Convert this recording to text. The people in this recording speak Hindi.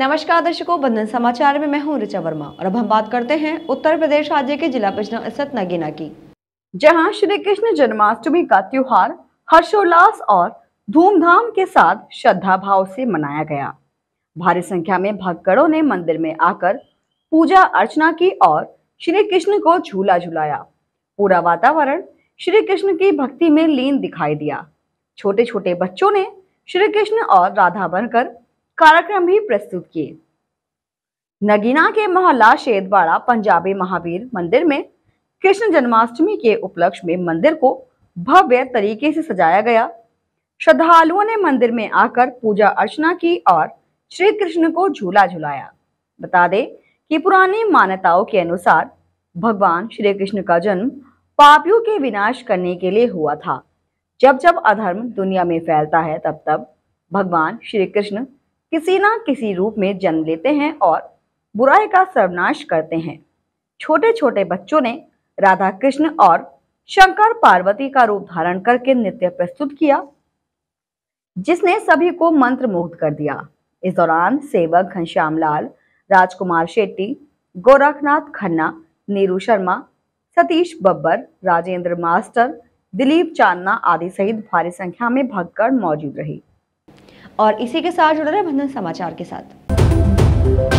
नमस्कार दर्शकों बंधन समाचार में मैं हूं ऋचा वर्मा और अब हम बात करते हैं उत्तर प्रदेश राज्य के जिला बिजनौर स्थित नगीना की जहां श्री कृष्ण जन्माष्टमी का त्योहार हर्षोल्लास और धूमधाम के साथ श्रद्धा भाव से मनाया गया भारी संख्या में भक्तों ने मंदिर में आकर पूजा अर्चना की और श्री कृष्ण को झूला झुलाया पूरा वातावरण श्री कृष्ण की भक्ति में लीन दिखाई दिया छोटे छोटे बच्चों ने श्री कृष्ण और राधा बनकर कार्यक्रम भी प्रस्तुत किए नगीना के मोहल्ला शेदवाड़ा पंजाबी महावीर मंदिर में कृष्ण जन्माष्टमी के उपलक्ष्य में मंदिर को भव्य तरीके से सजाया गया श्रद्धालुओं ने मंदिर में आकर पूजा अर्चना की और श्री कृष्ण को झूला झुलाया बता दें कि पुरानी मान्यताओं के अनुसार भगवान श्री कृष्ण का जन्म पापियों के विनाश करने के लिए हुआ था जब जब अधर्म दुनिया में फैलता है तब तब भगवान श्री कृष्ण किसी ना किसी रूप में जन्म लेते हैं और बुराई का सर्वनाश करते हैं छोटे छोटे बच्चों ने राधा कृष्ण और शंकर पार्वती का रूप धारण करके नृत्य प्रस्तुत किया जिसने सभी को मंत्र मुग्ध कर दिया इस दौरान सेवक घनश्याम लाल राजकुमार शेट्टी गोरखनाथ खन्ना नीरू शर्मा सतीश बब्बर राजेंद्र मास्टर दिलीप चांदना आदि सहित भारी संख्या में भक्तगण मौजूद रही और इसी के साथ जुड़ा रहे बंधन समाचार के साथ